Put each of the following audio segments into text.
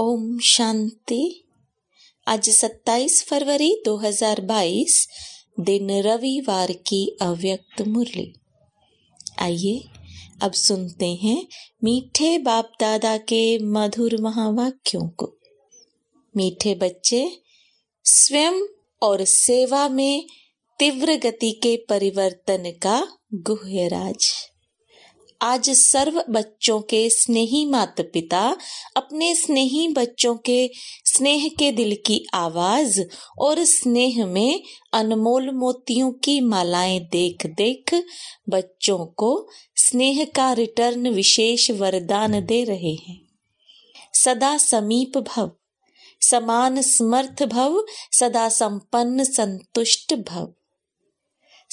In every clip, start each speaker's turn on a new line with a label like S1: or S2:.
S1: ओम शांति आज 27 फरवरी 2022 दिन रविवार की अव्यक्त मुरली आइए अब सुनते हैं मीठे बाप दादा के मधुर महावाक्यों को मीठे बच्चे स्वयं और सेवा में तीव्र गति के परिवर्तन का गुह्यराज आज सर्व बच्चों के स्नेही माता पिता अपने स्नेही बच्चों के स्नेह के दिल की आवाज और स्नेह में अनमोल मोतियों की मालाएं देख देख बच्चों को स्नेह का रिटर्न विशेष वरदान दे रहे हैं सदा समीप भव समान समर्थ भव सदा संपन्न संतुष्ट भव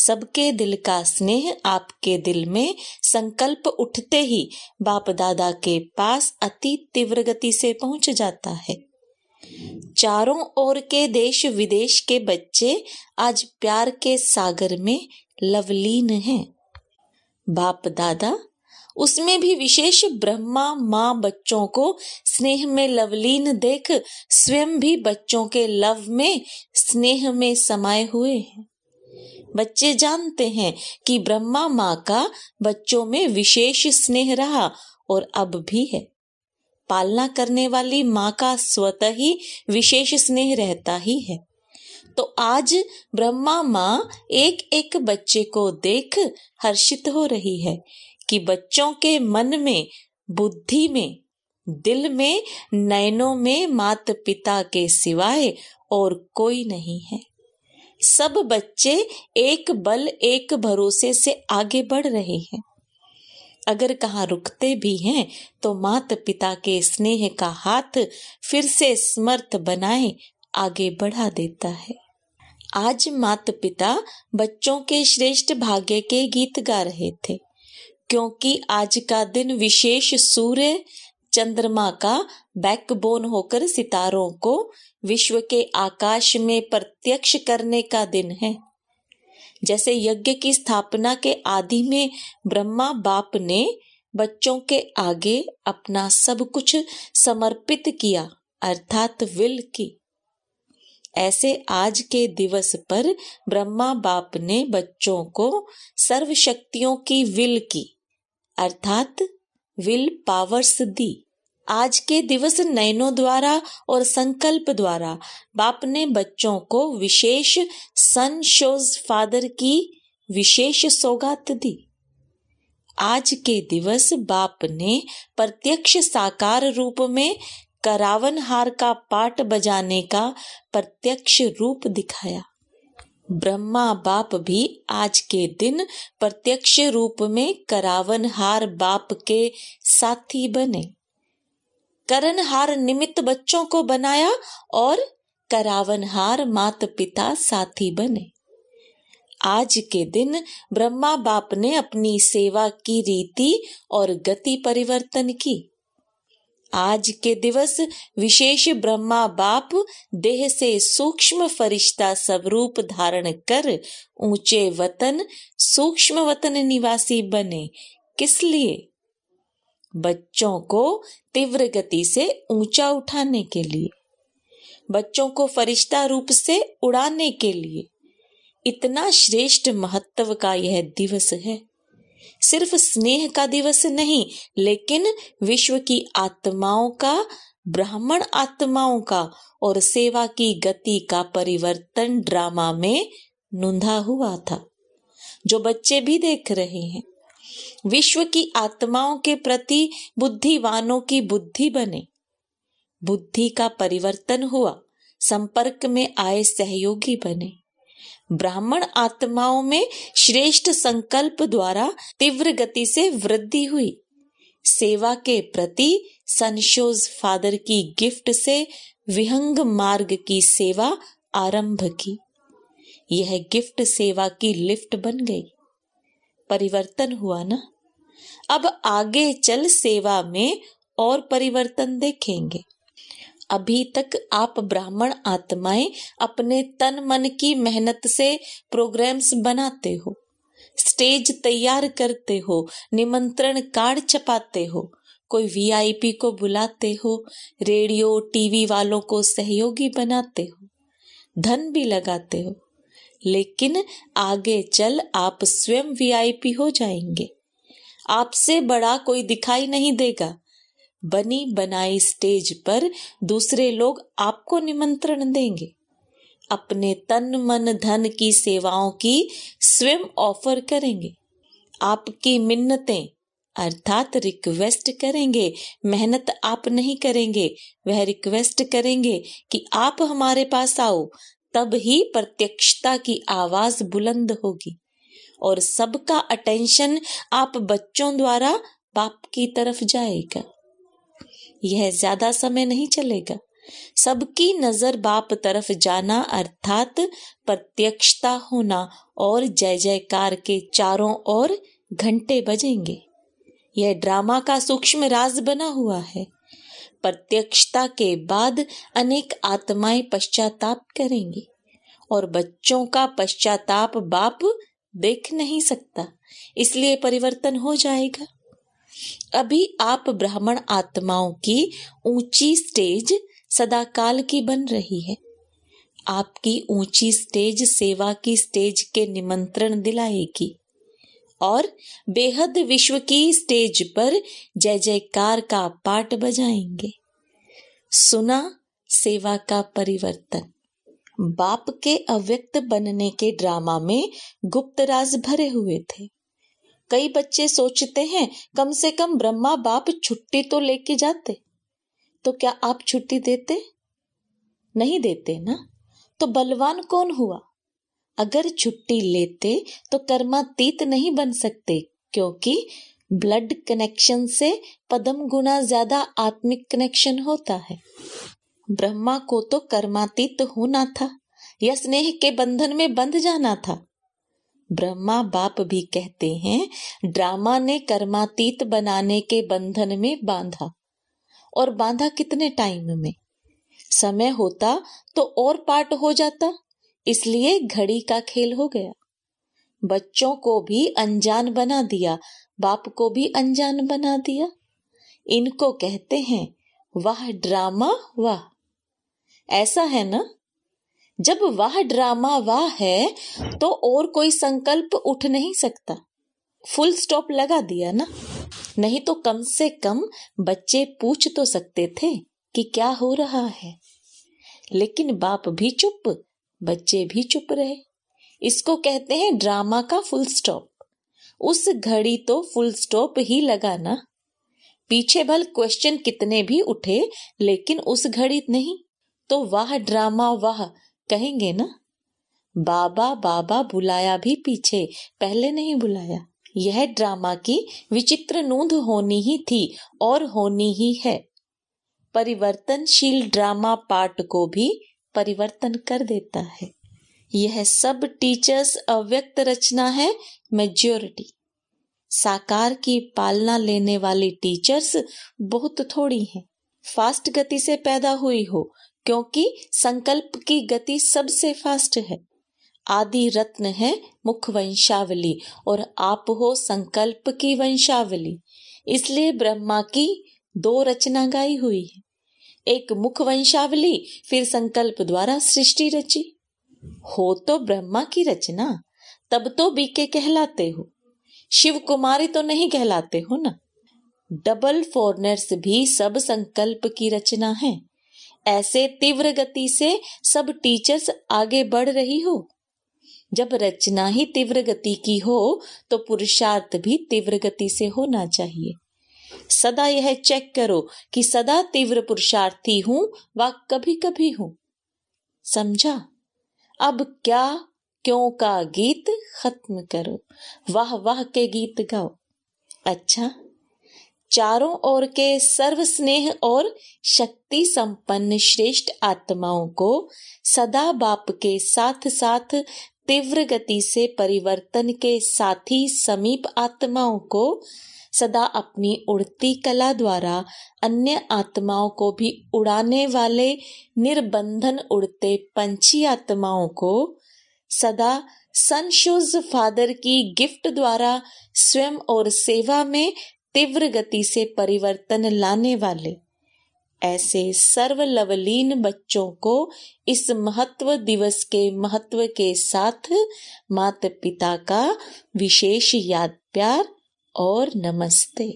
S1: सबके दिल का स्नेह आपके दिल में संकल्प उठते ही बाप दादा के पास अति तीव्र गति से पहुंच जाता है चारों ओर के देश विदेश के बच्चे आज प्यार के सागर में लवलीन हैं। बाप दादा उसमें भी विशेष ब्रह्मा माँ बच्चों को स्नेह में लवलीन देख स्वयं भी बच्चों के लव में स्नेह में समाये हुए हैं बच्चे जानते हैं कि ब्रह्मा माँ का बच्चों में विशेष स्नेह रहा और अब भी है पालना करने वाली माँ का स्वतः ही विशेष स्नेह रहता ही है तो आज ब्रह्मा माँ एक एक बच्चे को देख हर्षित हो रही है कि बच्चों के मन में बुद्धि में दिल में नयनों में मात पिता के सिवाय और कोई नहीं है सब बच्चे एक बल एक भरोसे से आगे बढ़ रहे हैं अगर कहाँ रुकते भी हैं तो माता पिता के स्नेह का हाथ फिर से समर्थ बनाए आगे बढ़ा देता है आज माता पिता बच्चों के श्रेष्ठ भाग्य के गीत गा रहे थे क्योंकि आज का दिन विशेष सूर्य चंद्रमा का बैकबोन होकर सितारों को विश्व के आकाश में प्रत्यक्ष करने का दिन है जैसे यज्ञ की स्थापना के आदि में ब्रह्मा बाप ने बच्चों के आगे अपना सब कुछ समर्पित किया अर्थात विल की ऐसे आज के दिवस पर ब्रह्मा बाप ने बच्चों को सर्वशक्तियों की विल की अर्थात विल पावर्स दी आज के दिवस नयनों द्वारा और संकल्प द्वारा बाप ने बच्चों को विशेष सन शोज फादर की विशेष सौगात दी आज के दिवस बाप ने प्रत्यक्ष साकार रूप में करावन हार का पाठ बजाने का प्रत्यक्ष रूप दिखाया ब्रह्मा बाप भी आज के दिन प्रत्यक्ष रूप में करावनहार बाप के साथी बने करण हार निमित्त बच्चों को बनाया और करावनहार माता पिता साथी बने आज के दिन ब्रह्मा बाप ने अपनी सेवा की रीति और गति परिवर्तन की आज के दिवस विशेष ब्रह्मा बाप देह से सूक्ष्म फरिश्ता स्वरूप धारण कर ऊंचे वतन सूक्ष्म वतन निवासी बने किस लिए बच्चों को तीव्र गति से ऊंचा उठाने के लिए बच्चों को फरिश्ता रूप से उड़ाने के लिए इतना श्रेष्ठ महत्व का यह दिवस है सिर्फ स्नेह का दिवस नहीं लेकिन विश्व की आत्माओं का ब्राह्मण आत्माओं का और सेवा की गति का परिवर्तन ड्रामा में नुंधा हुआ था जो बच्चे भी देख रहे हैं विश्व की आत्माओं के प्रति बुद्धिवानों की बुद्धि बने बुद्धि का परिवर्तन हुआ संपर्क में आए सहयोगी बने ब्राह्मण आत्माओं में श्रेष्ठ संकल्प द्वारा तीव्र गति से वृद्धि हुई सेवा के प्रति संशोज फादर की गिफ्ट से विहंग मार्ग की सेवा आरंभ की यह गिफ्ट सेवा की लिफ्ट बन गई परिवर्तन हुआ ना अब आगे चल सेवा में और परिवर्तन देखेंगे अभी तक आप ब्राह्मण आत्माएं अपने तन मन की मेहनत से प्रोग्राम्स बनाते हो स्टेज तैयार करते हो निमंत्रण कार्ड छपाते हो कोई वीआईपी को बुलाते हो रेडियो टीवी वालों को सहयोगी बनाते हो धन भी लगाते हो लेकिन आगे चल आप स्वयं वीआईपी हो जाएंगे आपसे बड़ा कोई दिखाई नहीं देगा बनी बनाई स्टेज पर दूसरे लोग आपको निमंत्रण देंगे अपने तन मन धन की सेवाओं की स्वयं ऑफर करेंगे आपकी मिन्नतें अर्थात रिक्वेस्ट करेंगे मेहनत आप नहीं करेंगे वह रिक्वेस्ट करेंगे कि आप हमारे पास आओ तब ही प्रत्यक्षता की आवाज बुलंद होगी और सबका अटेंशन आप बच्चों द्वारा बाप की तरफ जाएगा यह ज्यादा समय नहीं चलेगा सबकी नजर बाप तरफ जाना अर्थात प्रत्यक्षता होना और जय जयकार के चारों ओर घंटे बजेंगे यह ड्रामा का सूक्ष्म राज बना हुआ है प्रत्यक्षता के बाद अनेक आत्माएं पश्चाताप करेंगी और बच्चों का पश्चाताप बाप देख नहीं सकता इसलिए परिवर्तन हो जाएगा अभी आप ब्राह्मण आत्माओं की ऊंची स्टेज सदाकाल की बन रही है आपकी ऊंची स्टेज सेवा की स्टेज के निमंत्रण दिलाएगी और बेहद विश्व की स्टेज पर जय जयकार का पाठ बजाएंगे सुना सेवा का परिवर्तन बाप के अव्यक्त बनने के ड्रामा में गुप्त राज भरे हुए थे कई बच्चे सोचते हैं कम से कम ब्रह्मा बाप छुट्टी तो लेके जाते तो क्या आप छुट्टी देते नहीं देते ना तो बलवान कौन हुआ अगर छुट्टी लेते तो कर्मातीत नहीं बन सकते क्योंकि ब्लड कनेक्शन से पदम गुना ज्यादा आत्मिक कनेक्शन होता है ब्रह्मा को तो कर्मातीत होना था या स्नेह के बंधन में बंध जाना था ब्रह्मा बाप भी कहते हैं ड्रामा ने कर्मातीत बनाने के बंधन में बांधा और बांधा कितने टाइम में समय होता तो और पार्ट हो जाता इसलिए घड़ी का खेल हो गया बच्चों को भी अनजान बना दिया बाप को भी अनजान बना दिया इनको कहते हैं वह ड्रामा वह ऐसा है ना जब वह ड्रामा वह है तो और कोई संकल्प उठ नहीं सकता फुल स्टॉप लगा दिया ना नहीं तो कम से कम बच्चे पूछ तो सकते थे कि क्या हो रहा है लेकिन बाप भी चुप बच्चे भी चुप रहे इसको कहते हैं ड्रामा का फुल स्टॉप उस घड़ी तो फुल स्टॉप ही लगा ना पीछे भल क्वेश्चन कितने भी उठे लेकिन उस घड़ी नहीं तो वह ड्रामा वह कहेंगे ना बाबा बाबा बुलाया भी पीछे पहले नहीं बुलाया यह ड्रामा की विचित्र नूंद होनी ही थी और होनी ही है परिवर्तनशील ड्रामा पार्ट को भी परिवर्तन कर देता है यह सब टीचर्स अव्यक्त रचना है मेजोरिटी साकार की पालना लेने वाली टीचर्स बहुत थोड़ी हैं फास्ट गति से पैदा हुई हो क्योंकि संकल्प की गति सबसे फास्ट है आदि रत्न है मुख वंशावली और आप हो संकल्प की वंशावली इसलिए ब्रह्मा की दो रचना गाई हुई है एक मुख वंशावली फिर संकल्प द्वारा सृष्टि रची हो तो ब्रह्मा की रचना तब तो बीके कहलाते हो शिव कुमारी तो नहीं कहलाते हो ना डबल फॉरनर्स भी सब संकल्प की रचना है ऐसे तीव्र गति से सब टीचर्स आगे बढ़ रही हो जब रचना ही तीव्र गति की हो तो पुरुषार्थ भी तीव्र गति से होना चाहिए सदा यह चेक करो कि सदा तीव्र पुरुषार्थी हूं व कभी कभी हूं समझा अब क्या क्यों का गीत खत्म करो वाह वाह के गीत गाओ अच्छा चारों ओर के सर्व स्नेह और शक्ति संपन्न श्रेष्ठ आत्माओं को सदा बाप के साथ साथ तीव्र गति से परिवर्तन के साथ ही समीप आत्माओं को सदा अपनी उड़ती कला द्वारा अन्य आत्माओं को भी उड़ाने वाले निर्बंधन उड़ते पंची आत्माओं को सदा सनशूज फादर की गिफ्ट द्वारा स्वयं और सेवा में तीव्र गति से परिवर्तन लाने वाले ऐसे सर्वलवलीन बच्चों को इस महत्व दिवस के महत्व के साथ माता पिता का विशेष याद प्यार और नमस्ते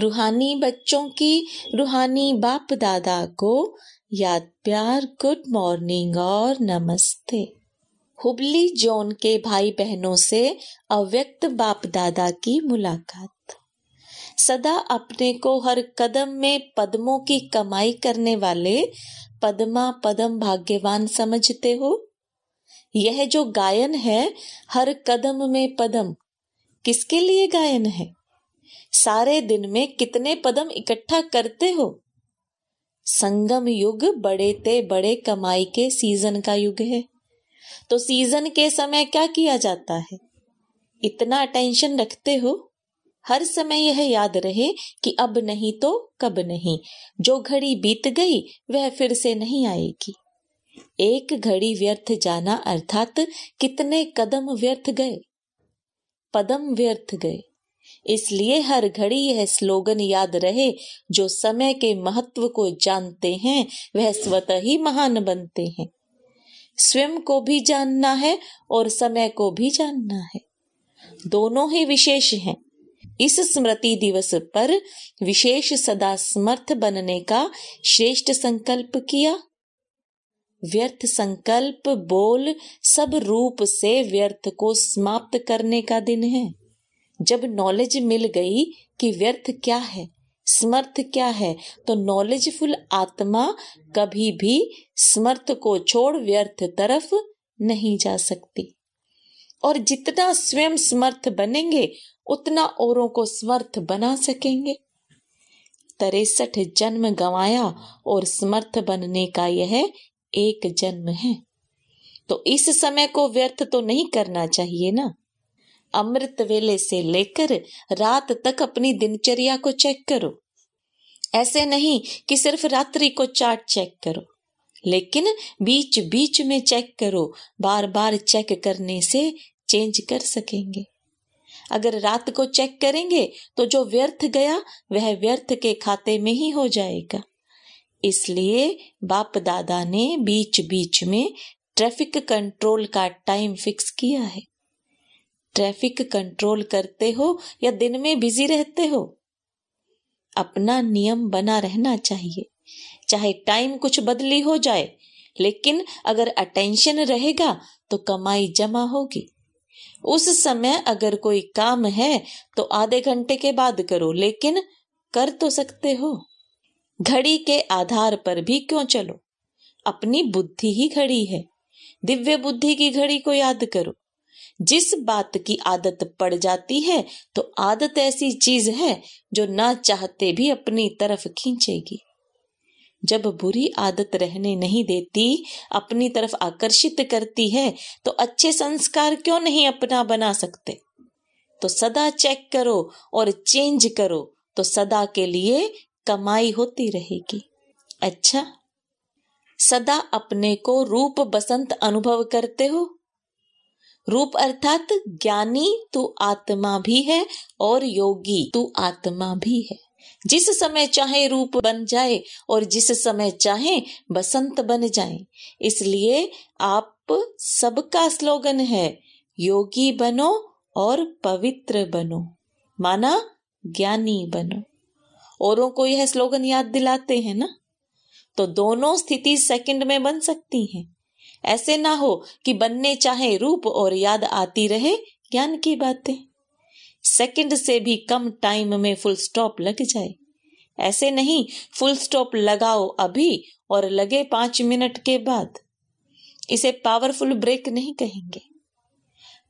S1: रूहानी बच्चों की रूहानी बाप दादा को याद प्यार गुड मॉर्निंग और नमस्ते हुबली जोन के भाई बहनों से अव्यक्त बाप दादा की मुलाकात सदा अपने को हर कदम में पद्मों की कमाई करने वाले पद्मा पद्म भाग्यवान समझते हो यह जो गायन है हर कदम में पदम किसके लिए गायन है सारे दिन में कितने पदम इकट्ठा करते हो संगम युग बड़े ते बड़े कमाई के सीजन का युग है तो सीजन के समय क्या किया जाता है इतना अटेंशन रखते हो हर समय यह याद रहे कि अब नहीं तो कब नहीं जो घड़ी बीत गई वह फिर से नहीं आएगी एक घड़ी व्यर्थ जाना अर्थात कितने कदम व्यर्थ गए पदम व्यर्थ गए इसलिए हर घड़ी यह स्लोगन याद रहे जो समय के महत्व को जानते हैं वह स्वतः ही महान बनते हैं स्वयं को भी जानना है और समय को भी जानना है दोनों ही विशेष हैं इस स्मृति दिवस पर विशेष सदा समर्थ बनने का श्रेष्ठ संकल्प किया व्यर्थ संकल्प बोल सब रूप से व्यर्थ को समाप्त करने का दिन है जब नॉलेज मिल गई कि व्यर्थ क्या है समर्थ क्या है तो नॉलेजफुल आत्मा कभी भी समर्थ को छोड़ व्यर्थ तरफ नहीं जा सकती और जितना स्वयं समर्थ बनेंगे उतना औरों को समर्थ बना सकेंगे तिरसठ जन्म गवाया और समर्थ बनने का यह एक जन्म है तो इस समय को व्यर्थ तो नहीं करना चाहिए ना अमृत वेले से लेकर रात तक अपनी दिनचर्या को चेक करो ऐसे नहीं कि सिर्फ रात्रि को चार्ट चेक करो लेकिन बीच बीच में चेक करो बार बार चेक करने से चेंज कर सकेंगे अगर रात को चेक करेंगे तो जो व्यर्थ गया वह व्यर्थ के खाते में ही हो जाएगा इसलिए बाप दादा ने बीच बीच में ट्रैफिक कंट्रोल का टाइम फिक्स किया है ट्रैफिक कंट्रोल करते हो या दिन में बिजी रहते हो अपना नियम बना रहना चाहिए चाहे टाइम कुछ बदली हो जाए लेकिन अगर अटेंशन रहेगा तो कमाई जमा होगी उस समय अगर कोई काम है तो आधे घंटे के बाद करो लेकिन कर तो सकते हो घड़ी के आधार पर भी क्यों चलो अपनी बुद्धि ही घड़ी है दिव्य बुद्धि की घड़ी को याद करो जिस बात की आदत पड़ जाती है तो आदत ऐसी चीज है जो ना चाहते भी अपनी तरफ खींचेगी जब बुरी आदत रहने नहीं देती अपनी तरफ आकर्षित करती है तो अच्छे संस्कार क्यों नहीं अपना बना सकते तो सदा चेक करो और चेंज करो तो सदा के लिए कमाई होती रहेगी अच्छा सदा अपने को रूप बसंत अनुभव करते हो रूप अर्थात ज्ञानी तू आत्मा भी है और योगी तू आत्मा भी है जिस समय चाहे रूप बन जाए और जिस समय चाहे बसंत बन जाए इसलिए आप सबका स्लोगन है योगी बनो और पवित्र बनो माना ज्ञानी बनो औरों को यह स्लोगन याद दिलाते हैं ना तो दोनों स्थिति सेकंड में बन सकती हैं ऐसे ना हो कि बनने चाहे रूप और याद आती रहे ज्ञान की बातें सेकंड से भी कम टाइम में फुल स्टॉप लग जाए ऐसे नहीं फुल स्टॉप लगाओ अभी और लगे पांच मिनट के बाद इसे पावरफुल ब्रेक नहीं कहेंगे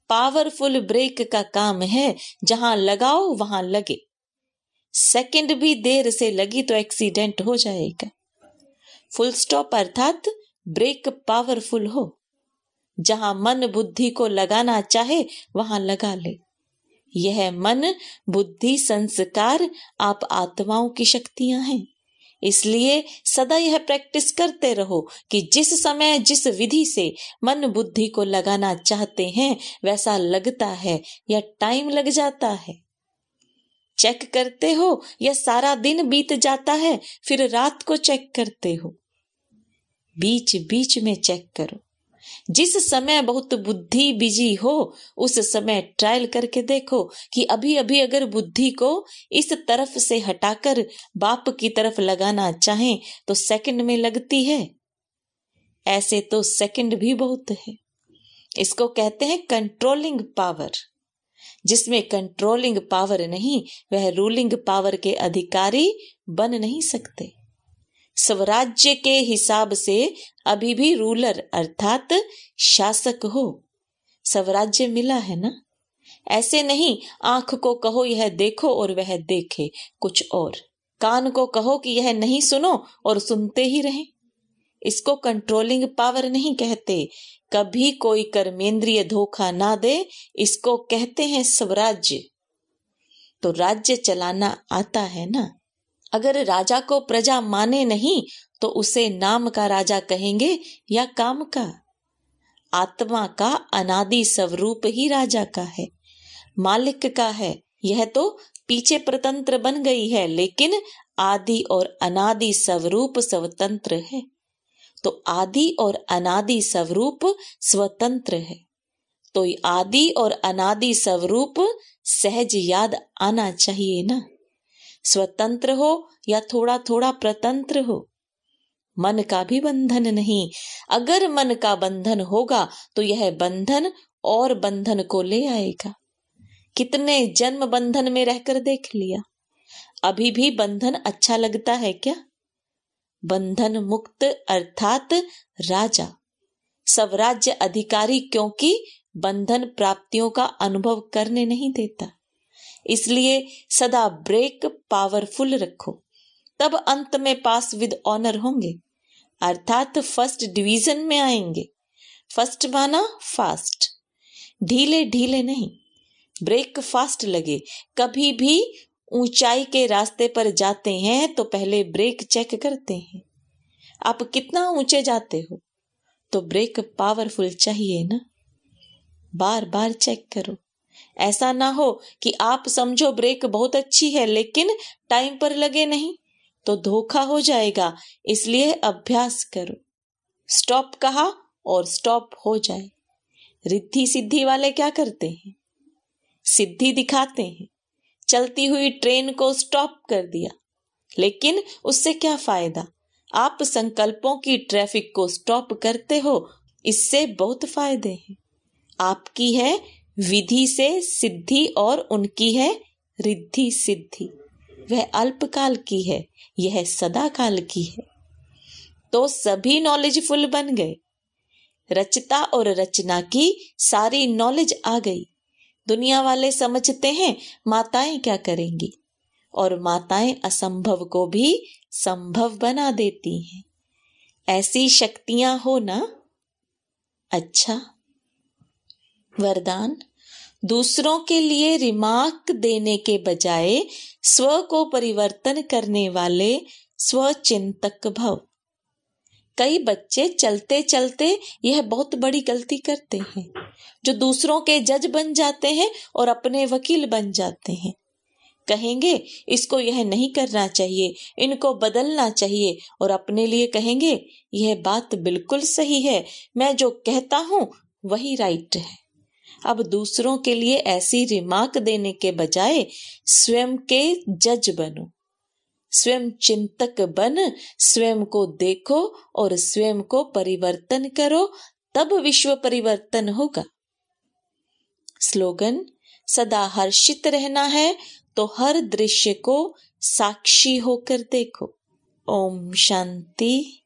S1: पावरफुल ब्रेक का काम है जहां लगाओ वहां लगे सेकंड भी देर से लगी तो एक्सीडेंट हो जाएगा फुल स्टॉप अर्थात ब्रेक पावरफुल हो जहां मन बुद्धि को लगाना चाहे वहां लगा ले यह मन बुद्धि संस्कार आप आत्माओं की शक्तियां हैं इसलिए सदा यह प्रैक्टिस करते रहो कि जिस समय जिस विधि से मन बुद्धि को लगाना चाहते हैं वैसा लगता है या टाइम लग जाता है चेक करते हो या सारा दिन बीत जाता है फिर रात को चेक करते हो बीच बीच में चेक करो जिस समय बहुत बुद्धि बिजी हो उस समय ट्रायल करके देखो कि अभी अभी अगर बुद्धि को इस तरफ से हटाकर बाप की तरफ लगाना चाहें तो सेकंड में लगती है ऐसे तो सेकंड भी बहुत है इसको कहते हैं कंट्रोलिंग पावर जिसमें कंट्रोलिंग पावर नहीं वह रूलिंग पावर के अधिकारी बन नहीं सकते स्वराज्य के हिसाब से अभी भी रूलर अर्थात शासक हो स्वराज्य मिला है ना ऐसे नहीं आंख को कहो यह देखो और वह देखे कुछ और कान को कहो कि यह नहीं सुनो और सुनते ही रहे इसको कंट्रोलिंग पावर नहीं कहते कभी कोई कर्मेंद्रिय धोखा ना दे इसको कहते हैं स्वराज्य तो राज्य चलाना आता है ना अगर राजा को प्रजा माने नहीं तो उसे नाम का राजा कहेंगे या काम का आत्मा का अनादि स्वरूप ही राजा का है मालिक का है यह तो पीछे प्रतंत्र बन गई है लेकिन आदि और अनादि स्वरूप स्वतंत्र है तो आदि और अनादि स्वरूप स्वतंत्र है तो आदि और अनादि स्वरूप सहज याद आना चाहिए ना स्वतंत्र हो या थोड़ा थोड़ा प्रतंत्र हो मन का भी बंधन नहीं अगर मन का बंधन होगा तो यह बंधन और बंधन को ले आएगा कितने जन्म बंधन में रहकर देख लिया अभी भी बंधन अच्छा लगता है क्या बंधन मुक्त अर्थात राजा स्वराज्य अधिकारी क्योंकि बंधन प्राप्तियों का अनुभव करने नहीं देता इसलिए सदा ब्रेक पावरफुल रखो तब अंत में पास विद ऑनर होंगे अर्थात फर्स्ट डिवीजन में आएंगे फर्स्ट माना फास्ट ढीले ढीले नहीं ब्रेक फास्ट लगे कभी भी ऊंचाई के रास्ते पर जाते हैं तो पहले ब्रेक चेक करते हैं आप कितना ऊंचे जाते हो तो ब्रेक पावरफुल चाहिए ना बार बार चेक करो ऐसा ना हो कि आप समझो ब्रेक बहुत अच्छी है लेकिन टाइम पर लगे नहीं तो धोखा हो जाएगा इसलिए अभ्यास करो स्टॉप कहा और स्टॉप हो जाए रिद्धि सिद्धि वाले क्या करते हैं सिद्धि दिखाते हैं चलती हुई ट्रेन को स्टॉप कर दिया लेकिन उससे क्या फायदा आप संकल्पों की ट्रैफिक को स्टॉप करते हो इससे बहुत फायदे हैं आपकी है विधि से सिद्धि और उनकी है रिद्धि सिद्धि वह अल्पकाल की है यह सदा काल की है तो सभी नॉलेजफुल बन गए रचता और रचना की सारी नॉलेज आ गई दुनिया वाले समझते हैं माताएं क्या करेंगी और माताएं असंभव को भी संभव बना देती हैं ऐसी शक्तियां हो ना अच्छा वरदान दूसरों के लिए रिमार्क देने के बजाय स्व को परिवर्तन करने वाले स्वचिंतक भव कई बच्चे चलते चलते यह बहुत बड़ी गलती करते हैं जो दूसरों के जज बन जाते हैं और अपने वकील बन जाते हैं कहेंगे इसको यह नहीं करना चाहिए इनको बदलना चाहिए और अपने लिए कहेंगे यह बात बिल्कुल सही है मैं जो कहता हूं वही राइट है अब दूसरों के लिए ऐसी रिमार्क देने के बजाय स्वयं के जज बनो स्वयं चिंतक बन स्वयं को देखो और स्वयं को परिवर्तन करो तब विश्व परिवर्तन होगा स्लोगन सदा हर्षित रहना है तो हर दृश्य को साक्षी होकर देखो ओम शांति